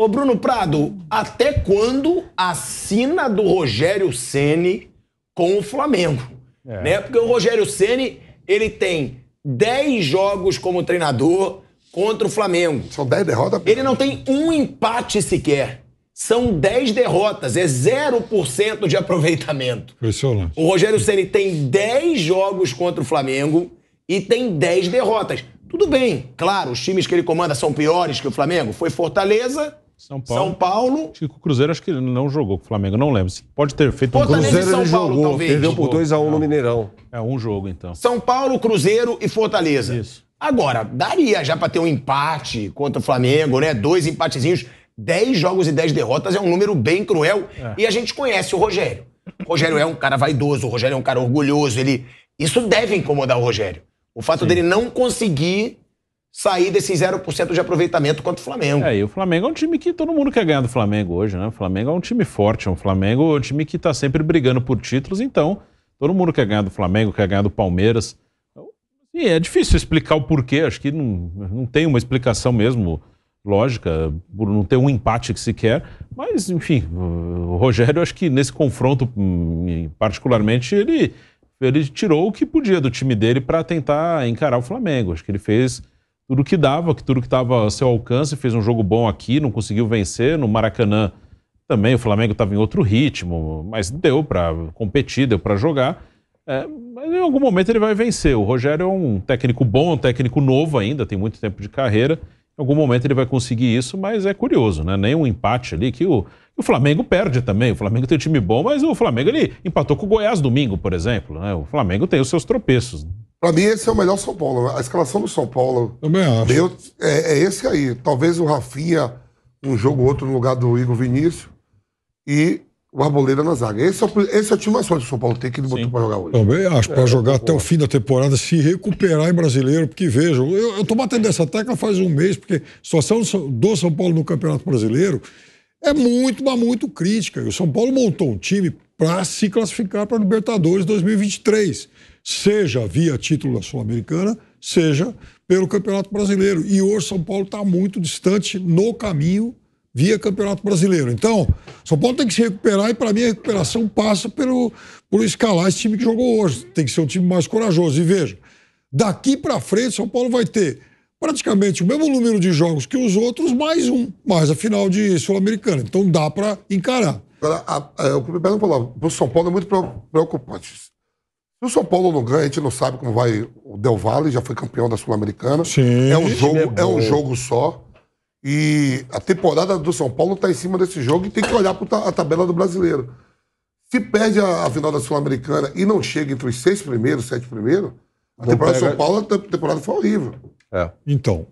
Ô Bruno Prado, até quando assina do Rogério Ceni com o Flamengo? É. Né? Porque o Rogério Ceni ele tem 10 jogos como treinador contra o Flamengo. São 10 derrotas? Ele não tem um empate sequer. São 10 derrotas, é 0% de aproveitamento. Impressionante. O Rogério Ceni tem 10 jogos contra o Flamengo e tem 10 derrotas. Tudo bem, claro, os times que ele comanda são piores que o Flamengo. Foi Fortaleza, são Paulo. São Paulo. Acho que o Cruzeiro acho que não jogou com o Flamengo, não lembro. Pode ter feito um Cruzeiro. Cruzeiro ele jogou, talvez. perdeu por 2 a 1 um no Mineirão. É um jogo então. São Paulo, Cruzeiro e Fortaleza. Isso. Agora, daria já para ter um empate contra o Flamengo, né? Dois empatezinhos. 10 jogos e 10 derrotas é um número bem cruel. É. E a gente conhece o Rogério. O Rogério é um cara vaidoso, o Rogério é um cara orgulhoso. Ele... Isso deve incomodar o Rogério. O fato Sim. dele não conseguir sair desse 0% de aproveitamento contra o Flamengo. É, e o Flamengo é um time que todo mundo quer ganhar do Flamengo hoje, né? O Flamengo é um time forte, é um Flamengo é um time que está sempre brigando por títulos, então todo mundo quer ganhar do Flamengo, quer ganhar do Palmeiras. E é difícil explicar o porquê, acho que não, não tem uma explicação mesmo lógica, por não ter um empate que sequer, mas enfim, o Rogério acho que nesse confronto hum, particularmente ele ele tirou o que podia do time dele para tentar encarar o Flamengo. Acho que ele fez tudo que dava, tudo que estava a seu alcance, fez um jogo bom aqui, não conseguiu vencer. No Maracanã também o Flamengo estava em outro ritmo, mas deu para competir, deu para jogar. É, mas em algum momento ele vai vencer. O Rogério é um técnico bom, um técnico novo ainda, tem muito tempo de carreira. Em algum momento ele vai conseguir isso, mas é curioso, né? Nem um empate ali que o, o Flamengo perde também. O Flamengo tem um time bom, mas o Flamengo ele empatou com o Goiás domingo, por exemplo. Né? O Flamengo tem os seus tropeços. Para mim, esse é o melhor São Paulo. A escalação do São Paulo. Também acho. Eu, é, é, esse aí. Talvez o Rafinha, um jogo ou outro no lugar do Igor Vinícius. E o Arboleda na zaga. Esse é o, esse é o time mais forte do São Paulo tem que botar para jogar hoje. Também acho, para é, jogar até o fim da temporada, se recuperar em brasileiro, porque vejam, eu, estou batendo essa tecla faz um mês, porque situação do São Paulo no Campeonato Brasileiro é muito, mas muito crítica. O São Paulo montou um time para se classificar para a Libertadores 2023 seja via título da Sul-Americana, seja pelo Campeonato Brasileiro. E hoje São Paulo está muito distante no caminho via Campeonato Brasileiro. Então, São Paulo tem que se recuperar e, para mim, a recuperação passa pelo, por escalar esse time que jogou hoje. Tem que ser um time mais corajoso. E veja, daqui para frente, São Paulo vai ter praticamente o mesmo número de jogos que os outros, mais um, mais a final de Sul-Americana. Então, dá para encarar. Agora, a, a, o que o Bernardo falou, o São Paulo é muito preocupante. Se o São Paulo não ganha, a gente não sabe como vai. O Del Valle já foi campeão da Sul-Americana. Sim. É um jogo, é, é um jogo só. E a temporada do São Paulo está em cima desse jogo e tem que olhar para a tabela do brasileiro. Se perde a, a final da Sul-Americana e não chega entre os seis primeiros, sete primeiros, a Vou temporada do São Paulo, a temporada foi horrível. É. Então,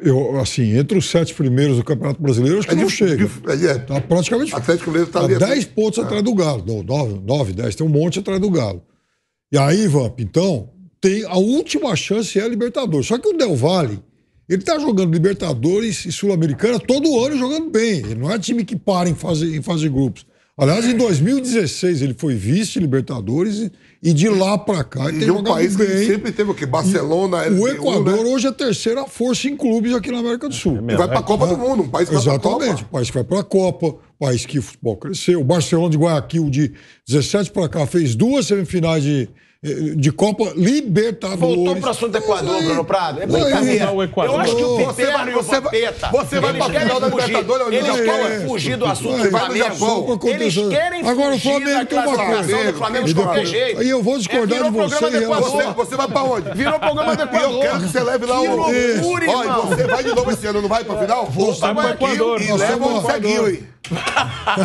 eu, assim, entre os sete primeiros do Campeonato Brasileiro, acho que é não chega. É, é, tá praticamente. Atlético Mineiro está ali. 10 é. pontos atrás do Galo. nove nove dez Tem um monte atrás do Galo. E aí, Vamp, então, tem a última chance é a Libertadores. Só que o Del Valle, ele tá jogando Libertadores e Sul-Americana todo ano jogando bem. Ele não é time que para em fazer, em grupos. Aliás, em 2016 ele foi vice-Libertadores e de lá para cá ele tem um país bem. que sempre teve o quê? Barcelona, LB1, O Equador né? hoje é a terceira força em clubes aqui na América do Sul. É, é e vai para a né? Copa é, do Mundo, um país que Exatamente, vai Copa. um país que vai para a Copa país que o futebol cresceu. O Barcelona de Guayaquil, de 17 para cá, fez duas semifinais de de Copa Libertadores. Voltou para o assunto do Equador, é. Bruno Prado. É, é. brincadeira. Eu acho que o Pipeba e o Vampeta, você vai para final da Libertadores. Eles querem fugir do é. assunto do Flamengo. Eles querem Agora, fugir Flamengo classificação do Flamengo de qualquer jeito. E eu vou discordar de você. Você vai para onde? Virou programa do Equador. Eu quero que você leve lá o... Que loucura, irmão. Você vai de novo esse ano, não vai para final? Vou para o Equador. E leva o Ceguinho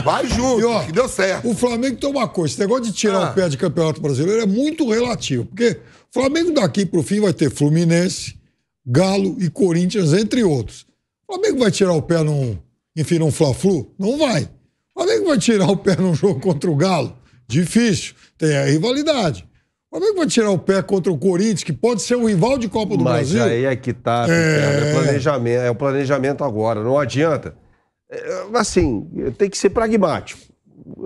Vai junto, que deu certo. O Flamengo tem uma coisa, esse negócio de tirar ah. o pé de campeonato brasileiro é muito relativo, porque Flamengo daqui para o fim vai ter Fluminense, Galo e Corinthians, entre outros. Flamengo vai tirar o pé num, enfim, num Fla-Flu? Não vai. Flamengo vai tirar o pé num jogo contra o Galo? Difícil, tem a rivalidade. Flamengo vai tirar o pé contra o Corinthians, que pode ser um rival de Copa do Mas Brasil. Mas aí é que tá, é... é... planejamento, é o planejamento agora, não adianta. É, assim, tem que ser pragmático.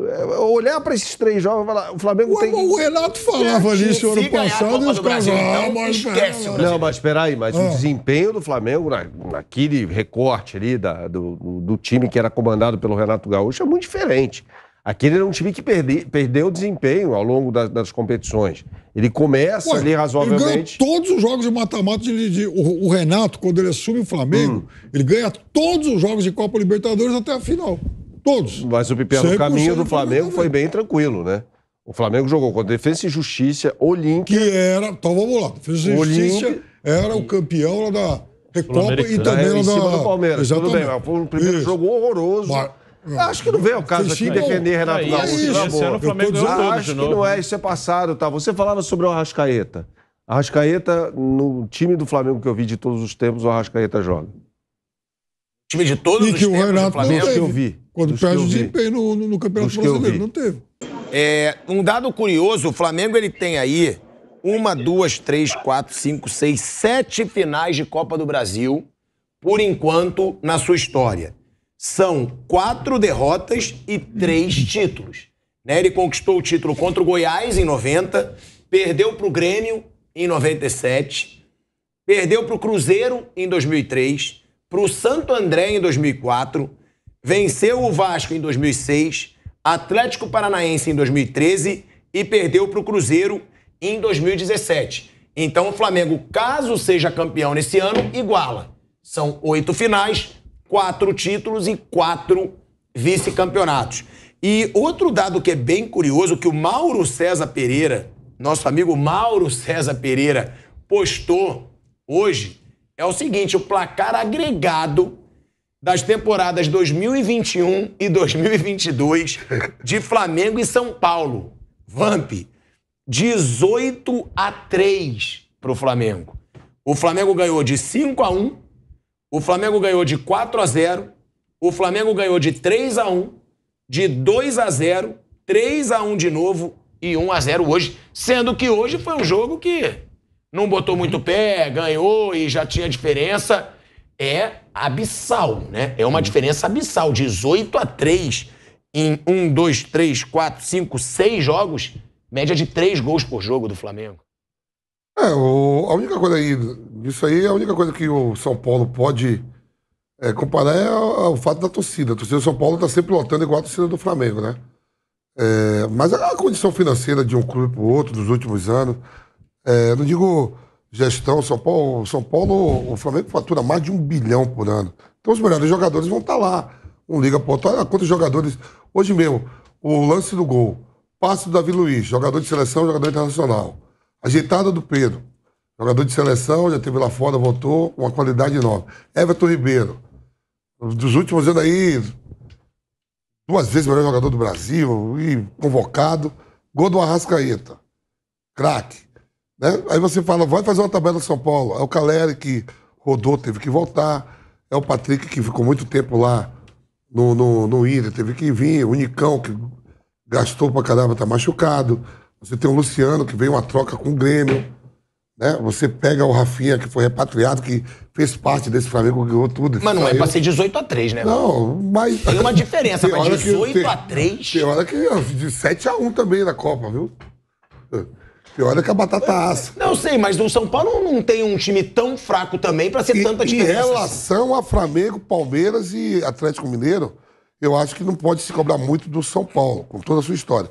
É, olhar para esses três jogos e falar, o Flamengo Ué, tem. O Renato falava ali é, isso ano passado e os caras. Então, mas esquece, é. Não, mas aí, mas ah. o desempenho do Flamengo na, naquele recorte ali da, do, do time que era comandado pelo Renato Gaúcho é muito diferente. Aquele era um time que perde, perdeu desempenho ao longo das, das competições. Ele começa Ué, ali razoavelmente. Ele ganha todos os jogos de mata-mata. De, de o, o, Renato, quando ele assume o Flamengo, hum. ele ganha todos os jogos de Copa Libertadores até a final. Todos. Mas o Pipiá, no caminho do Flamengo, foi né? bem tranquilo, né? O Flamengo jogou contra Defesa e Justiça, o Que era. Então vamos lá. Defesa e Justiça era o campeão lá da Recopa e também lá da. do Palmeiras. Exatamente. Tudo bem, foi um primeiro Isso. jogo horroroso. Mas... Acho que não veio o caso aqui defender Renato é Gaúcho. É acho que novo. não é, isso é passado, tá? Você falava sobre o Arrascaeta. Arrascaeta, no time do Flamengo que eu vi de todos os tempos, o Arrascaeta joga. Time de todos e os que tempos o Renato do Flamengo. Teve, que eu vi. Quando perde o desempenho no, no, no Campeonato Brasileiro, não teve. É, um dado curioso, o Flamengo ele tem aí uma, duas, três, quatro, cinco, seis, sete finais de Copa do Brasil, por enquanto, na sua história. São quatro derrotas e três títulos. Né? Ele conquistou o título contra o Goiás em 90, perdeu para o Grêmio em 97, perdeu para o Cruzeiro em 2003, para o Santo André em 2004, venceu o Vasco em 2006, Atlético Paranaense em 2013 e perdeu para o Cruzeiro em 2017. Então o Flamengo, caso seja campeão nesse ano, iguala. São oito finais, quatro títulos e quatro vice-campeonatos. E outro dado que é bem curioso, que o Mauro César Pereira, nosso amigo Mauro César Pereira, postou hoje, é o seguinte: o placar agregado das temporadas 2021 e 2022 de Flamengo e São Paulo. Vamp, 18 a 3 para o Flamengo. O Flamengo ganhou de 5 a 1, o Flamengo ganhou de 4 a 0, o Flamengo ganhou de 3 a 1, de 2 a 0, 3 a 1 de novo e 1 a 0 hoje, sendo que hoje foi um jogo que não botou muito pé, ganhou e já tinha diferença. É abissal, né? É uma diferença abissal. 18 a 3 em 1, 2, 3, 4, 5, 6 jogos, média de 3 gols por jogo do Flamengo. É, o, a única coisa aí, isso aí, a única coisa que o São Paulo pode é, comparar é o, é fato da torcida. A torcida do São Paulo está sempre lotando igual a torcida do Flamengo, né? É, mas a, a condição financeira de um clube para o outro dos últimos anos, é, não digo gestão, São Paulo, São Paulo, o Flamengo fatura mais de um bilhão por ano. Então os melhores jogadores vão estar tá lá. Um liga pro Olha quantos jogadores. Hoje mesmo, o lance do gol, passe do Davi Luiz, jogador de seleção, jogador internacional. Ajeitada do Pedro, jogador de seleção, já teve lá fora, voltou, uma qualidade enorme. Everton Ribeiro, dos últimos anos aí, duas vezes melhor jogador do Brasil, e convocado. Gol do Arrascaeta, craque. Né? Aí você fala, vai fazer uma tabela de São Paulo. É o Caleri que rodou, teve que voltar. É o Patrick que ficou muito tempo lá no, no, no Inter, teve que vir. O Nicão que gastou pra caramba, tá machucado. Você tem o Luciano que veio uma troca com o Grêmio. Né? Você pega o Rafinha, que foi repatriado, que fez parte desse Flamengo, que ganhou tudo. Mas não é saiu. é pra ser 18 a 3, né? Não, mas. Tem uma diferença, tem mas 18 que, a 3. Tem, tem hora que de 7 a 1 também na Copa, viu? Pior é que a batata assa. Não sei, mas o São Paulo não tem um time tão fraco também para ser e, tanta diferença. Em assim. relação a Flamengo, Palmeiras e Atlético Mineiro, eu acho que não pode se cobrar muito do São Paulo, com toda a sua história.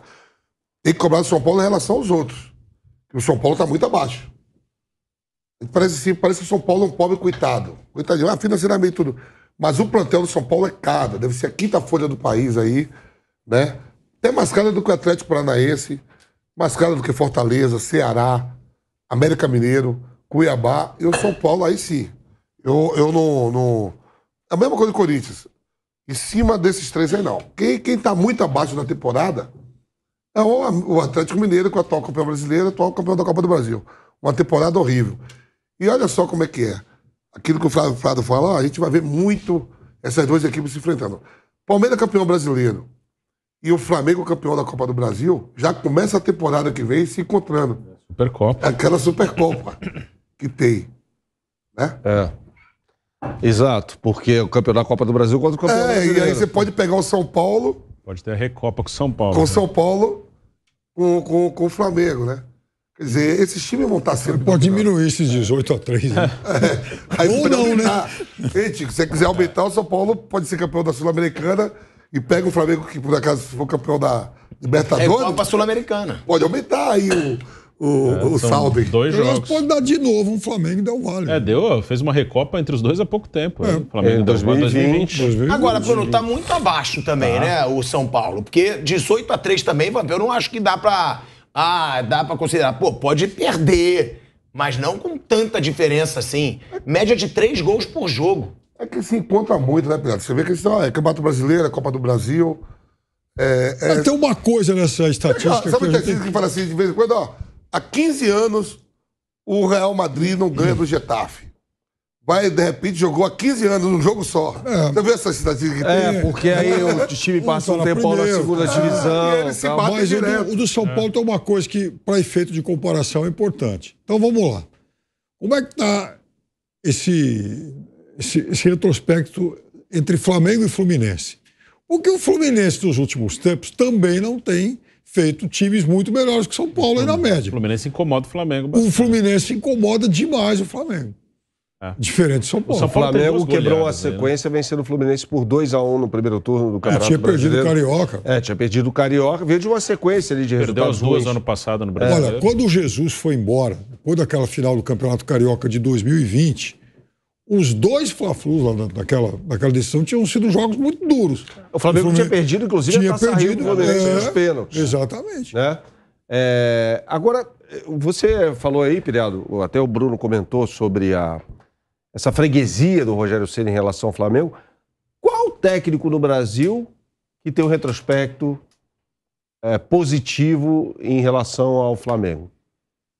Tem que cobrar do São Paulo em relação aos outros. O São Paulo está muito abaixo. Parece, assim, parece que o São Paulo é um pobre coitado. Coitadinho, ah, financeiramente tudo. Mas o plantel do São Paulo é caro, deve ser a quinta folha do país aí, né? Até mais caro do que o Atlético Paranaense mais cara do que Fortaleza, Ceará, América Mineiro, Cuiabá e o São Paulo, aí sim. Eu, eu não, não. É a mesma coisa do Corinthians. Em cima desses três aí, não. Quem, quem tá muito abaixo na temporada é o, o Atlético Mineiro, que é o atual campeão brasileiro, atual campeão da Copa do Brasil. Uma temporada horrível. E olha só como é que é. Aquilo que o Flávio, Flávio fala, ó, a gente vai ver muito essas duas equipes se enfrentando. Palmeiras é campeão brasileiro, e o Flamengo, campeão da Copa do Brasil, já começa a temporada que vem se encontrando. Supercopa. Aquela Supercopa que tem. Né? É. Exato, porque o campeão da Copa do Brasil contra o campeão É, brasileiro. e aí você pode pegar o São Paulo. Pode ter a Recopa com o São Paulo. Com o né? São Paulo, com, com, com o Flamengo, né? Quer dizer, esses times vão estar tá sempre. Pode diminuir esses 18 a 3. Né? É. Ou não, né? Gente, se você quiser aumentar, o São Paulo pode ser campeão da Sul-Americana e pega o Flamengo, que por acaso for campeão da Libertadores. É Copa Sul-Americana. Pode aumentar aí o. O, é, o saldo. Dois jogos. pode dar de novo um Flamengo e um vale. É, deu. Fez uma recopa entre os dois há pouco tempo. É. Flamengo é, 2020. 2020. 2020. Agora, Bruno, tá muito abaixo também, ah. né? O São Paulo. Porque 18 a 3 também, eu não acho que dá pra. Ah, dá pra considerar. Pô, pode perder. Mas não com tanta diferença assim. Média de três gols por jogo. É que se assim, encontra muito, né, Pedro? Você vê que estão, assim, é Campeonato Brasileiro, é Copa do Brasil. É, é... Mas tem uma coisa nessa estatística. sabe que, gente... que fala assim de vez em quando, ó, há 15 anos o Real Madrid não ganha hum. do Getafe. Vai, de repente, jogou há 15 anos num jogo só. É. Você viu essa estatística que é, tem? É, porque aí o time passa um tempo na segunda ah. divisão. É, se Mas o do, São é. Paulo é. tem uma coisa que, para efeito de comparação, é importante. Então vamos lá. Como é que tá esse esse, esse retrospecto entre Flamengo e Fluminense. Porque o Fluminense dos últimos tempos também não tem feito times muito melhores que São Paulo na média. O Fluminense incomoda o Flamengo. Bastante. O Fluminense incomoda demais o Flamengo. É. Diferente de São Paulo. O São Paulo Flamengo quebrou a né? sequência aí, né? vencendo o Fluminense por 2 a 1 um no primeiro turno do ah, Campeonato é, tinha perdido o Carioca. É, tinha perdido o Carioca. Veio de uma sequência ali de Perdeu resultados Perdeu as duas ano passado no é. Brasil. Olha, quando o Jesus foi embora, depois daquela final do Campeonato Carioca de 2020, os dois Fla-Flus lá naquela, naquela decisão tinham sido jogos muito duros. O Flamengo o tinha perdido, inclusive, tinha a taça perdido, Rio, é, nos pênaltis. Exatamente. Né? É, agora, você falou aí, Pirado até o Bruno comentou sobre a, essa freguesia do Rogério Senna em relação ao Flamengo. Qual técnico no Brasil que tem um retrospecto é, positivo em relação ao Flamengo?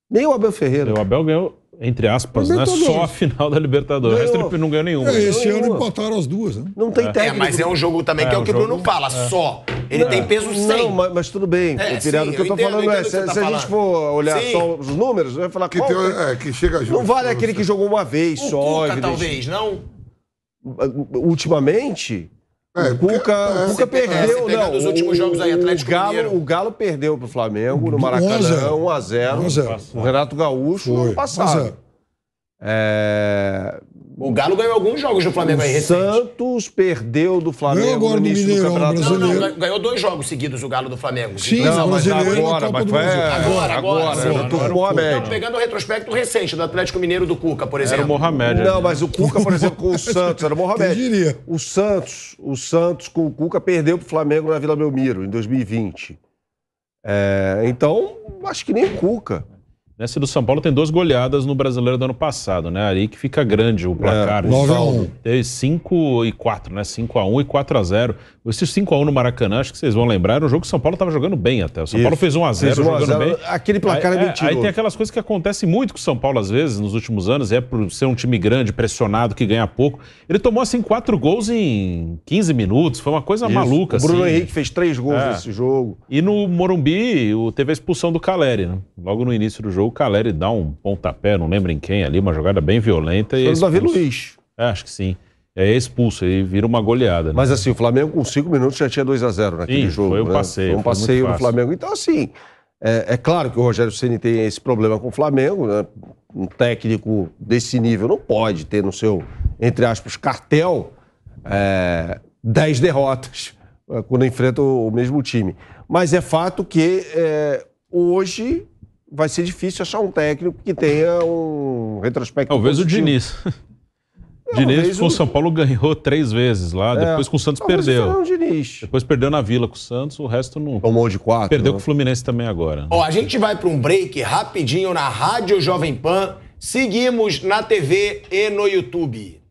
Nem o Abel Ferreira. O Abel ganhou entre aspas, né? só a final da Libertadores. Ganhou. O resto ele não ganhou nenhuma. É, esse ano empataram as duas. Né? Não tem é. técnico. É, mas é um jogo também é, que é o que o Bruno fala, é. só. Ele tem peso 100. Não, mas, mas tudo bem. É, o que tá eu tô entendo, falando é, se, tá se falando. a gente for olhar sim. só os números, vai falar que, qual, tem, é, é, que chega junto. Não vale aquele que jogou uma vez um só. Cuca, talvez, não? Ultimamente... É, o Cuca, é, o Cuca perdeu, não. Os últimos jogos aí, Atlético o Galo, Mineiro. o Galo perdeu pro Flamengo no Maracanã, 1 a 0. 1 a 0. O Renato Gaúcho Foi. no ano passado. É, Galo ganhou alguns jogos do Flamengo o aí recente. Santos perdeu do Flamengo no início do Campeonato Não, não, ganhou dois jogos seguidos o Galo do Flamengo. Sim, não, mas agora, mas foi... agora, agora, agora. agora. agora. Estou pegando o retrospecto recente do Atlético Mineiro do Cuca, por exemplo. Era o Mohamed. Não, né? mas o Cuca, por exemplo, com o Santos, era o Mohamed. diria. O Santos, o Santos com o Cuca perdeu pro Flamengo na Vila Belmiro em 2020. É, então, acho que nem o Cuca. Nessa do São Paulo tem duas goleadas no Brasileiro do ano passado, né? Aí que fica grande o placar. É, 9 a 1. 5 e 4, né? 5 a 1 e 4 a 0. Esse 5 a 1 no Maracanã, acho que vocês vão lembrar, era um jogo que o São Paulo estava jogando bem até. O São Isso. Paulo fez 1 a 0 fez 1 a jogando 0. bem. Aquele placar aí, é mentiroso. Aí tem aquelas coisas que acontecem muito com o São Paulo às vezes nos últimos anos, é por ser um time grande, pressionado, que ganha pouco. Ele tomou assim quatro gols em 15 minutos, foi uma coisa Isso. maluca. O Bruno assim. Henrique fez três gols é. nesse jogo. E no Morumbi, teve a expulsão do Caleri, né? Logo no início do jogo Caleri dá um pontapé, não lembro em quem ali, uma jogada bem violenta. Foi e é o Davi Luiz. É, acho que sim. É expulso, e vira uma goleada. Né? Mas assim, o Flamengo com cinco minutos já tinha 2 a 0 naquele sim, jogo. Foi um né? passeio. Foi um passeio no Flamengo. Então, assim, é, é, claro que o Rogério Ceni tem esse problema com o Flamengo, né? Um técnico desse nível não pode ter no seu, entre aspas, cartel é, 10 derrotas é, quando enfrenta o mesmo time. Mas é fato que é, hoje vai ser difícil achar um técnico que tenha um retrospecto. Talvez positivo. o Diniz. Diniz com o São Paulo ganhou três vezes lá, é, depois com o Santos perdeu. O Diniz. Depois perdeu na Vila com o Santos, o resto não. Tomou de quatro. Perdeu né? com o Fluminense também agora. Ó, a gente vai para um break rapidinho na Rádio Jovem Pan. Seguimos na TV e no YouTube.